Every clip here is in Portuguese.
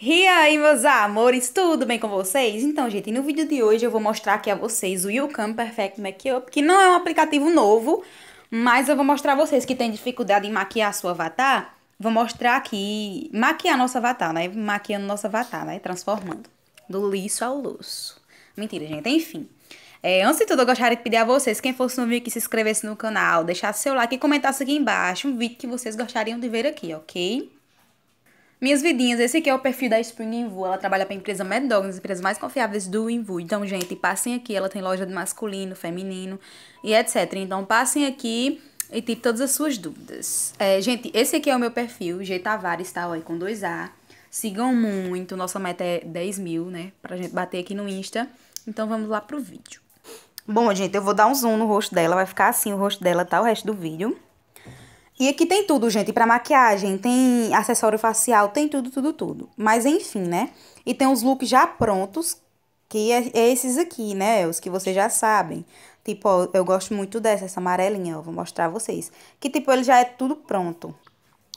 E aí, meus amores, tudo bem com vocês? Então, gente, no vídeo de hoje eu vou mostrar aqui a vocês o YouCam Perfect Makeup, que não é um aplicativo novo, mas eu vou mostrar a vocês que tem dificuldade em maquiar seu avatar, vou mostrar aqui, maquiar nosso avatar, né? Maquiando nosso avatar, né? Transformando do liso ao luxo. Mentira, gente, enfim. É, antes de tudo, eu gostaria de pedir a vocês, quem fosse novo que se inscrevesse no canal, deixasse seu like e comentasse aqui embaixo um vídeo que vocês gostariam de ver aqui, ok? Minhas vidinhas, esse aqui é o perfil da Spring Invu. Ela trabalha para a empresa Mad Dog, uma das empresas mais confiáveis do Invu. Então, gente, passem aqui. Ela tem loja de masculino, feminino e etc. Então, passem aqui e tire todas as suas dúvidas. É, gente, esse aqui é o meu perfil, G Tavares, tá? Aí com 2A. Sigam muito, nossa meta é 10 mil, né? Pra gente bater aqui no Insta. Então vamos lá pro vídeo. Bom, gente, eu vou dar um zoom no rosto dela, vai ficar assim o rosto dela, tá? O resto do vídeo. E aqui tem tudo, gente, para maquiagem, tem acessório facial, tem tudo, tudo, tudo. Mas enfim, né? E tem os looks já prontos, que é, é esses aqui, né? É os que vocês já sabem. Tipo, ó, eu gosto muito dessa, essa amarelinha, ó, vou mostrar a vocês. Que tipo, ele já é tudo pronto.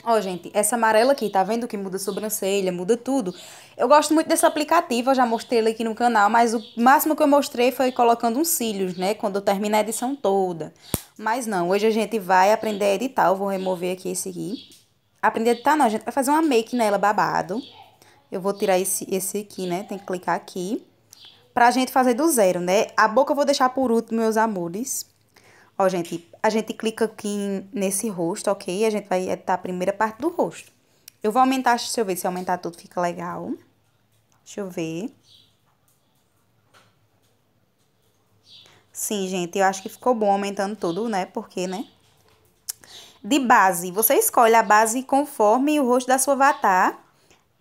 Ó, gente, essa amarela aqui, tá vendo que muda sobrancelha, muda tudo? Eu gosto muito desse aplicativo, eu já mostrei ele aqui no canal, mas o máximo que eu mostrei foi colocando uns cílios, né? Quando eu termino a edição toda. Mas não, hoje a gente vai aprender a editar, eu vou remover aqui esse aqui. Aprender a editar não, a gente vai fazer uma make nela babado. Eu vou tirar esse, esse aqui, né? Tem que clicar aqui. Pra gente fazer do zero, né? A boca eu vou deixar por último, meus amores. Ó, gente, a gente clica aqui nesse rosto, ok? A gente vai editar é, tá a primeira parte do rosto. Eu vou aumentar, deixa eu ver se aumentar tudo fica legal. Deixa eu ver. Sim, gente, eu acho que ficou bom aumentando tudo, né? Porque, né? De base, você escolhe a base conforme o rosto da sua avatar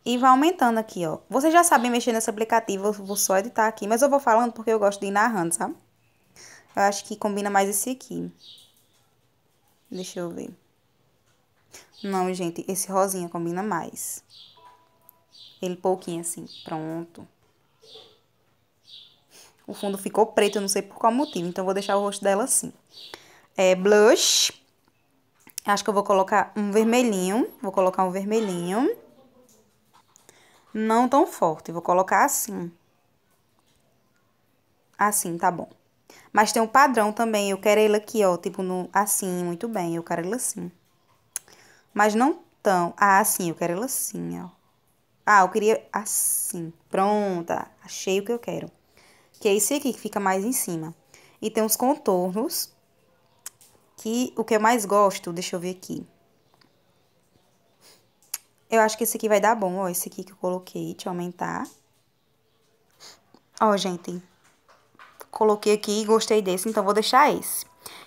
e vai aumentando aqui, ó. Vocês já sabem mexer nesse aplicativo, eu vou só editar aqui, mas eu vou falando porque eu gosto de ir narrando, sabe? Eu acho que combina mais esse aqui. Deixa eu ver. Não, gente, esse rosinha combina mais. Ele pouquinho assim, pronto. O fundo ficou preto, eu não sei por qual motivo, então vou deixar o rosto dela assim. É, blush. Acho que eu vou colocar um vermelhinho, vou colocar um vermelhinho. Não tão forte, vou colocar assim. Assim, tá bom. Mas tem um padrão também, eu quero ele aqui, ó, tipo no, assim, muito bem, eu quero ele assim. Mas não tão, ah, assim, eu quero ele assim, ó. Ah, eu queria assim, pronta, achei o que eu quero. Que é esse aqui que fica mais em cima. E tem os contornos, que o que eu mais gosto, deixa eu ver aqui. Eu acho que esse aqui vai dar bom, ó, esse aqui que eu coloquei, deixa eu aumentar. Ó, gente, coloquei aqui e gostei desse, então vou deixar esse.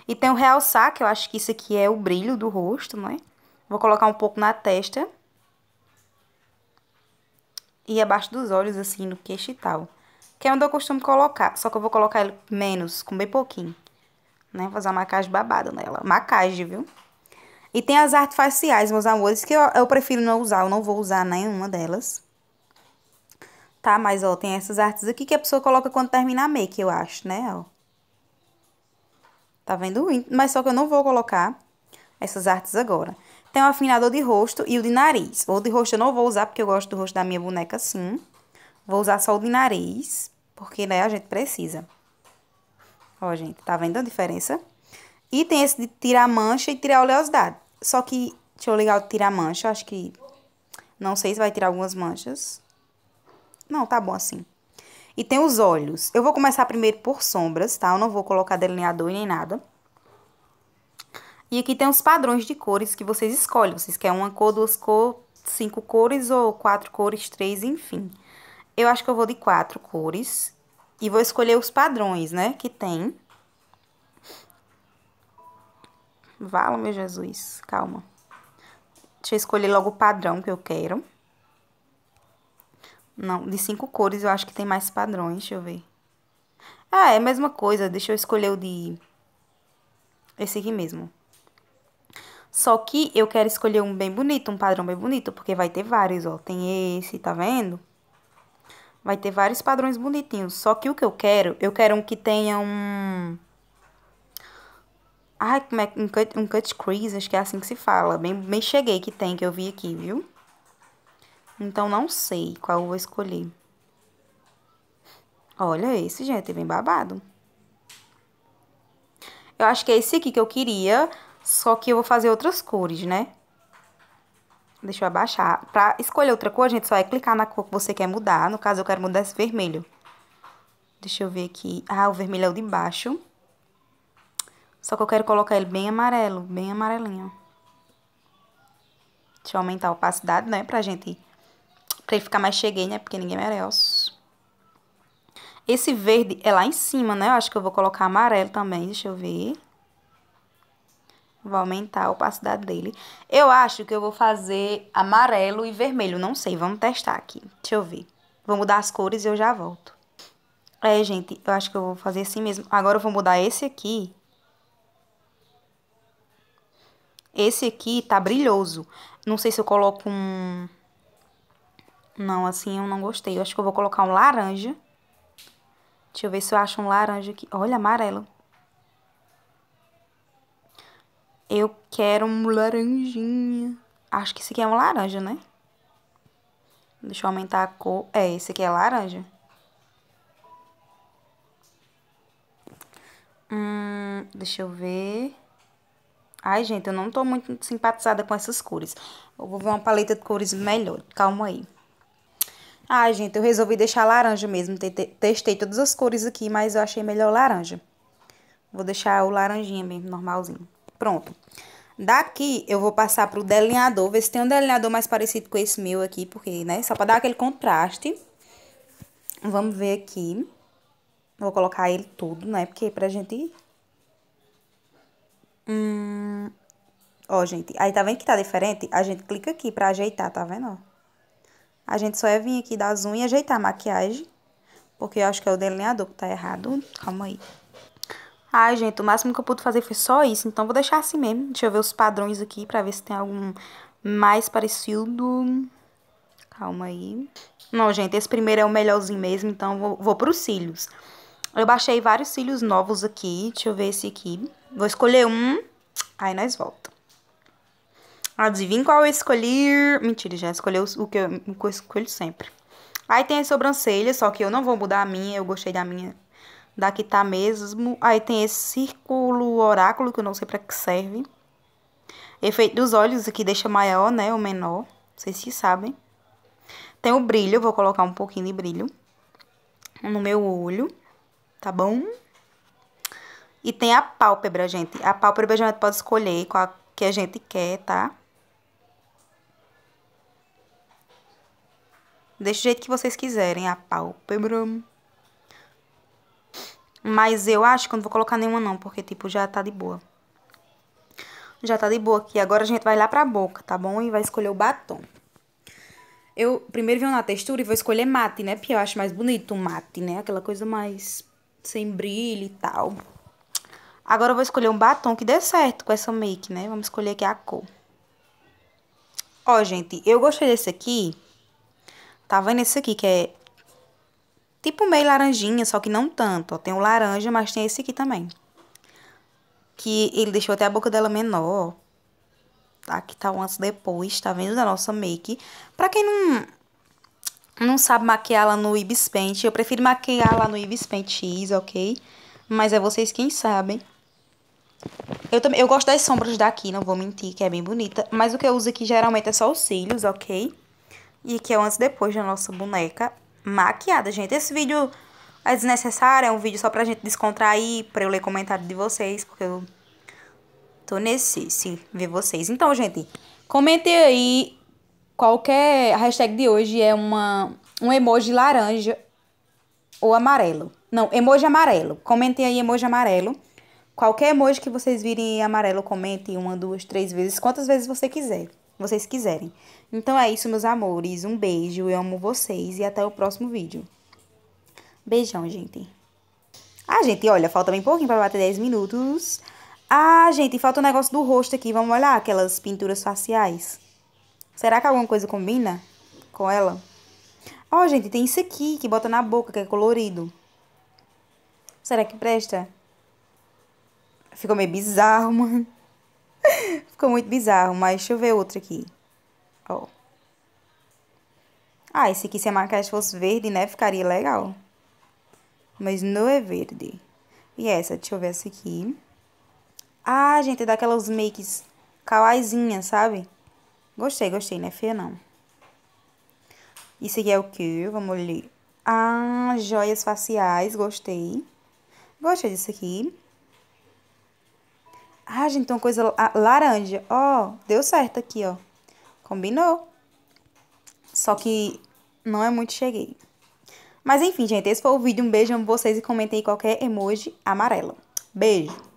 E tem o realçar, que eu acho que isso aqui é o brilho do rosto, né? Vou colocar um pouco na testa. E abaixo dos olhos, assim, no queixo e tal. Que é onde eu costumo colocar, só que eu vou colocar ele menos, com bem pouquinho. Né? Vou fazer uma maquiagem babada nela. Maquiagem, viu? E tem as artes faciais, meus amores, que eu, eu prefiro não usar, eu não vou usar nenhuma delas tá? Mas, ó, tem essas artes aqui que a pessoa coloca quando terminar a make, eu acho, né, ó. Tá vendo? Mas só que eu não vou colocar essas artes agora. Tem o afinador de rosto e o de nariz. O de rosto eu não vou usar, porque eu gosto do rosto da minha boneca assim. Vou usar só o de nariz, porque, né, a gente precisa. Ó, gente, tá vendo a diferença? E tem esse de tirar mancha e tirar oleosidade. Só que, deixa eu ligar o tirar mancha, acho que... Não sei se vai tirar algumas manchas. Não, tá bom assim. E tem os olhos. Eu vou começar primeiro por sombras, tá? Eu não vou colocar delineador nem nada. E aqui tem os padrões de cores que vocês escolhem. Vocês querem uma cor, duas cores, cinco cores ou quatro cores, três, enfim. Eu acho que eu vou de quatro cores. E vou escolher os padrões, né? Que tem. Vala, meu Jesus. Calma. Deixa eu escolher logo o padrão que eu quero. Não, de cinco cores eu acho que tem mais padrões, deixa eu ver. Ah, é a mesma coisa, deixa eu escolher o de... Esse aqui mesmo. Só que eu quero escolher um bem bonito, um padrão bem bonito, porque vai ter vários, ó. Tem esse, tá vendo? Vai ter vários padrões bonitinhos. Só que o que eu quero, eu quero um que tenha um... Ai, como é? Um cut, um cut crease, acho que é assim que se fala. Bem, bem cheguei que tem, que eu vi aqui, viu? Então, não sei qual eu vou escolher. Olha esse, gente, é bem babado. Eu acho que é esse aqui que eu queria, só que eu vou fazer outras cores, né? Deixa eu abaixar. Pra escolher outra cor, a gente só é clicar na cor que você quer mudar. No caso, eu quero mudar esse vermelho. Deixa eu ver aqui. Ah, o vermelho é o de baixo. Só que eu quero colocar ele bem amarelo, bem amarelinho. Deixa eu aumentar a opacidade, né? Pra gente Pra ele ficar mais cheguei, né? Porque ninguém merece. Esse verde é lá em cima, né? Eu acho que eu vou colocar amarelo também. Deixa eu ver. Vou aumentar a opacidade dele. Eu acho que eu vou fazer amarelo e vermelho. Não sei, vamos testar aqui. Deixa eu ver. Vou mudar as cores e eu já volto. É, gente, eu acho que eu vou fazer assim mesmo. Agora eu vou mudar esse aqui. Esse aqui tá brilhoso. Não sei se eu coloco um... Não, assim eu não gostei. Eu acho que eu vou colocar um laranja. Deixa eu ver se eu acho um laranja aqui. Olha, amarelo. Eu quero um laranjinha. Acho que esse aqui é um laranja, né? Deixa eu aumentar a cor. É, esse aqui é laranja. Hum, deixa eu ver. Ai, gente, eu não tô muito simpatizada com essas cores. Eu vou ver uma paleta de cores melhor. Calma aí. Ah, gente, eu resolvi deixar laranja mesmo. Testei todas as cores aqui, mas eu achei melhor laranja. Vou deixar o laranjinha mesmo, normalzinho. Pronto. Daqui eu vou passar pro delineador, ver se tem um delineador mais parecido com esse meu aqui, porque, né, só pra dar aquele contraste. Vamos ver aqui. Vou colocar ele tudo, né, porque pra gente... Hum... Ó, gente, aí tá vendo que tá diferente? A gente clica aqui pra ajeitar, tá vendo, ó? A gente só ia vir aqui dar zoom e ajeitar a maquiagem. Porque eu acho que é o delineador que tá errado. Calma aí. Ai, gente, o máximo que eu pude fazer foi só isso. Então, vou deixar assim mesmo. Deixa eu ver os padrões aqui pra ver se tem algum mais parecido. Calma aí. Não, gente, esse primeiro é o melhorzinho mesmo. Então, vou, vou pros cílios. Eu baixei vários cílios novos aqui. Deixa eu ver esse aqui. Vou escolher um. Aí, nós volta. Adivinha qual eu escolhi? Mentira, já escolheu o que eu, o que eu escolho sempre. Aí tem a sobrancelha, só que eu não vou mudar a minha, eu gostei da minha, da que tá mesmo. Aí tem esse círculo oráculo, que eu não sei pra que serve. Efeito dos olhos, aqui deixa maior, né, ou menor, vocês se sabem. Tem o brilho, vou colocar um pouquinho de brilho no meu olho, tá bom? E tem a pálpebra, gente. A pálpebra a gente pode escolher qual que a gente quer, tá? desse jeito que vocês quiserem, a pálpebra. Mas eu acho que eu não vou colocar nenhuma não, porque, tipo, já tá de boa. Já tá de boa aqui. Agora a gente vai lá pra boca, tá bom? E vai escolher o batom. Eu primeiro venho na textura e vou escolher mate, né? Porque eu acho mais bonito o mate, né? Aquela coisa mais sem brilho e tal. Agora eu vou escolher um batom que dê certo com essa make, né? Vamos escolher aqui a cor. Ó, gente, eu gostei desse aqui Tá vendo esse aqui que é tipo meio laranjinha, só que não tanto. Tem o laranja, mas tem esse aqui também. Que ele deixou até a boca dela menor. Tá, aqui tá o antes depois, tá vendo? Da nossa make. Pra quem não, não sabe maquiar ela no Ibis Paint, eu prefiro maquiar ela no Ibis Paint X, ok? Mas é vocês quem sabem. Eu também, eu gosto das sombras daqui, não vou mentir, que é bem bonita. Mas o que eu uso aqui geralmente é só os cílios, ok? E que é o antes e depois da nossa boneca maquiada, gente. Esse vídeo é desnecessário, é um vídeo só pra gente descontrair, pra eu ler comentário de vocês, porque eu tô nesse, se ver vocês. Então, gente, comentem aí qualquer hashtag de hoje é uma um emoji laranja ou amarelo. Não, emoji amarelo. Comentem aí emoji amarelo. Qualquer emoji que vocês virem amarelo, comentem uma, duas, três vezes, quantas vezes você quiser vocês quiserem. Então é isso, meus amores. Um beijo, eu amo vocês e até o próximo vídeo. Beijão, gente. Ah, gente, olha, falta bem pouquinho para bater 10 minutos. Ah, gente, falta um negócio do rosto aqui. Vamos olhar aquelas pinturas faciais. Será que alguma coisa combina com ela? Ó, oh, gente, tem isso aqui que bota na boca, que é colorido. Será que presta? Ficou meio bizarro, mano. Ficou muito bizarro, mas deixa eu ver outro aqui. Ó. Ah, esse aqui se a maquiagem fosse verde, né, ficaria legal. Mas não é verde. E essa, deixa eu ver essa aqui. Ah, gente, é daquelas makes kawaiizinhas, sabe? Gostei, gostei, né, feia não. Isso aqui é o que? Vamos ler. Ah, joias faciais, gostei. Gostei disso aqui. Ah, gente, uma coisa ah, laranja. Ó, oh, deu certo aqui, ó. Combinou. Só que não é muito cheguei. Mas enfim, gente, esse foi o vídeo. Um beijo, a vocês e comentem aí qualquer emoji amarelo. Beijo!